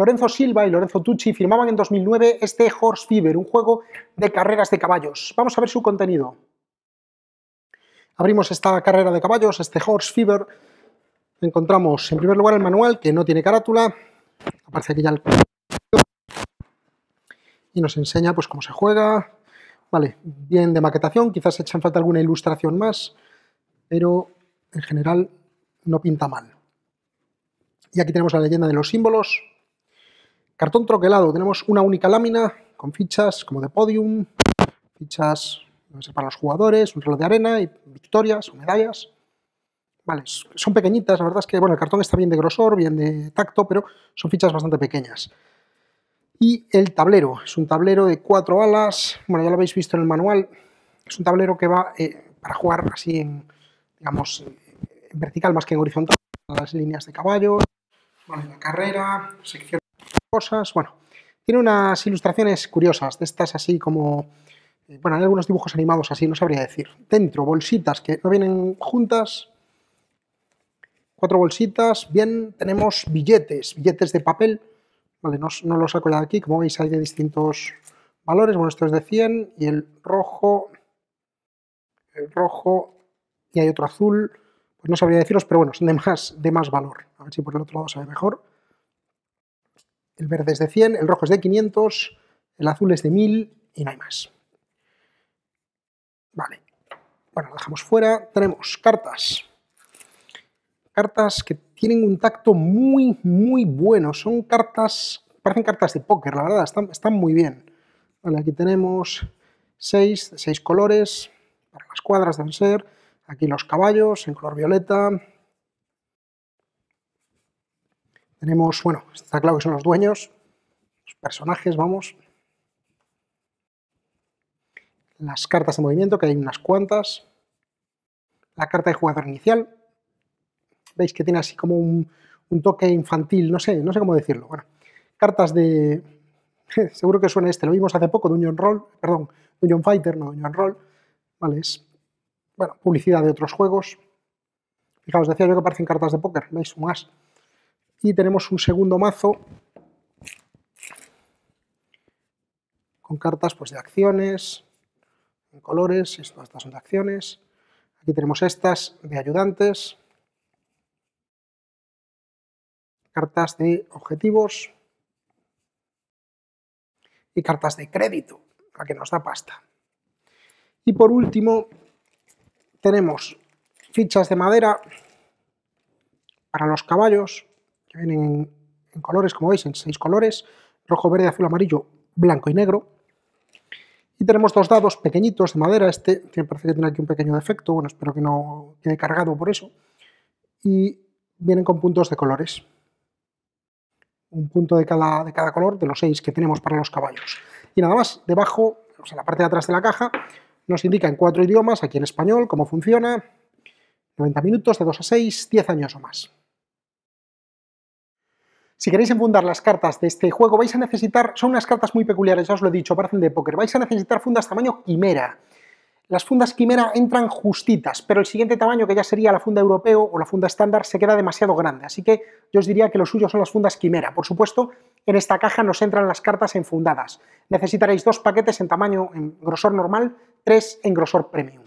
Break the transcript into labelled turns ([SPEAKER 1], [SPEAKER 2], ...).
[SPEAKER 1] Lorenzo Silva y Lorenzo Tucci firmaban en 2009 este Horse Fever, un juego de carreras de caballos. Vamos a ver su contenido. Abrimos esta carrera de caballos, este Horse Fever. Encontramos en primer lugar el manual, que no tiene carátula. Aparece aquí ya el... Y nos enseña pues cómo se juega. Vale, bien de maquetación, quizás echan falta alguna ilustración más, pero en general no pinta mal. Y aquí tenemos la leyenda de los símbolos, Cartón troquelado, tenemos una única lámina con fichas como de podium, fichas para los jugadores, un reloj de arena y victorias o medallas. Vale, son pequeñitas, la verdad es que bueno, el cartón está bien de grosor, bien de tacto, pero son fichas bastante pequeñas. Y el tablero, es un tablero de cuatro alas, bueno, ya lo habéis visto en el manual, es un tablero que va eh, para jugar así en, digamos, vertical más que en horizontal, las líneas de caballo, la carrera, sección cosas. Bueno, tiene unas ilustraciones curiosas, de estas así como... Eh, bueno, hay algunos dibujos animados así, no sabría decir. Dentro, bolsitas que no vienen juntas. Cuatro bolsitas. Bien, tenemos billetes, billetes de papel. Vale, no, no lo saco de aquí. Como veis, hay de distintos valores. Bueno, esto es de 100 y el rojo... El rojo y hay otro azul. Pues no sabría deciros, pero bueno, son de más, de más valor. A ver si por el otro lado se mejor el verde es de 100, el rojo es de 500, el azul es de 1000 y no hay más. Vale, bueno, lo dejamos fuera. Tenemos cartas. Cartas que tienen un tacto muy, muy bueno. Son cartas, parecen cartas de póker, la verdad, están, muy bien. Vale, aquí tenemos seis, colores, para las cuadras deben ser. Aquí los caballos en color violeta, Tenemos, bueno, está claro que son los dueños, los personajes, vamos. Las cartas de movimiento, que hay unas cuantas. La carta de jugador inicial. Veis que tiene así como un, toque infantil, no sé, no sé cómo decirlo. Bueno, cartas de... Seguro que suena este, lo vimos hace poco, Dungeon Roll, perdón, Dungeon Fighter, no Dungeon Roll. Vale, es, bueno, publicidad de otros juegos. Fijaos, decía yo que parecen cartas de póker, veis un y tenemos un segundo mazo con cartas pues, de acciones, en colores, estas son de acciones. Aquí tenemos estas de ayudantes, cartas de objetivos y cartas de crédito, la que nos da pasta. Y por último, tenemos fichas de madera para los caballos, que vienen en, colores, como veis, en seis colores, rojo, verde, azul, amarillo, blanco y negro. Y tenemos dos dados pequeñitos de madera, este que parece que tiene aquí un pequeño defecto, bueno, espero que no quede cargado por eso. Y vienen con puntos de colores. Un punto de cada, de cada color de los seis que tenemos para los caballos. Y nada más, debajo, o sea, la parte de atrás de la caja, nos indica en cuatro idiomas, aquí en español, cómo funciona, 90 minutos de 2 a 6, 10 años o más. Si queréis enfundar las cartas de este juego vais a necesitar, son unas cartas muy peculiares, ya os lo he dicho, parecen de póker, vais a necesitar fundas tamaño quimera. Las fundas quimera entran justitas, pero el siguiente tamaño, que ya sería la funda europeo o la funda estándar, se queda demasiado grande, así que yo os diría que lo suyo son las fundas quimera. Por supuesto, en esta caja nos entran las cartas enfundadas. Necesitaréis dos paquetes en tamaño, en grosor normal, tres en grosor premium.